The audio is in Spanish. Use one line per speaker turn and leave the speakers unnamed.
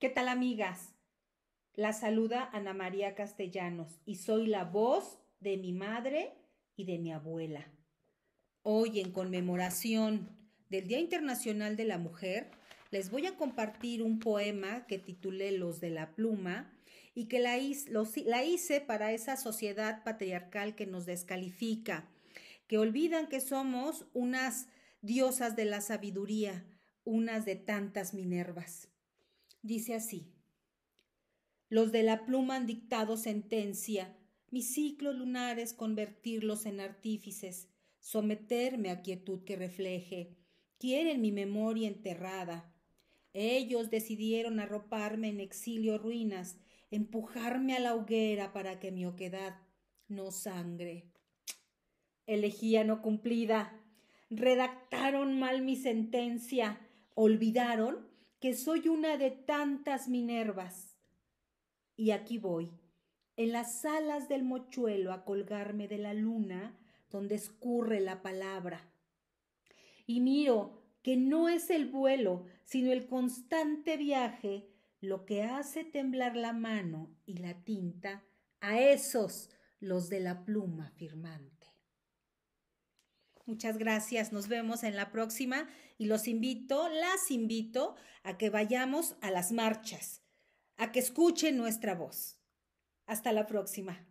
¿Qué tal amigas? La saluda Ana María Castellanos y soy la voz de mi madre y de mi abuela. Hoy, en conmemoración del Día Internacional de la Mujer, les voy a compartir un poema que titulé Los de la Pluma y que la, la hice para esa sociedad patriarcal que nos descalifica, que olvidan que somos unas diosas de la sabiduría, unas de tantas Minervas. Dice así. Los de la pluma han dictado sentencia, ciclo lunar lunares convertirlos en artífices, someterme a quietud que refleje. Quieren mi memoria enterrada. Ellos decidieron arroparme en exilio ruinas, empujarme a la hoguera para que mi oquedad no sangre. Elegía no cumplida. Redactaron mal mi sentencia. Olvidaron que soy una de tantas Minervas. Y aquí voy, en las alas del mochuelo a colgarme de la luna donde escurre la palabra. Y miro que no es el vuelo, sino el constante viaje lo que hace temblar la mano y la tinta a esos los de la pluma firmante. Muchas gracias, nos vemos en la próxima y los invito, las invito a que vayamos a las marchas, a que escuchen nuestra voz. Hasta la próxima.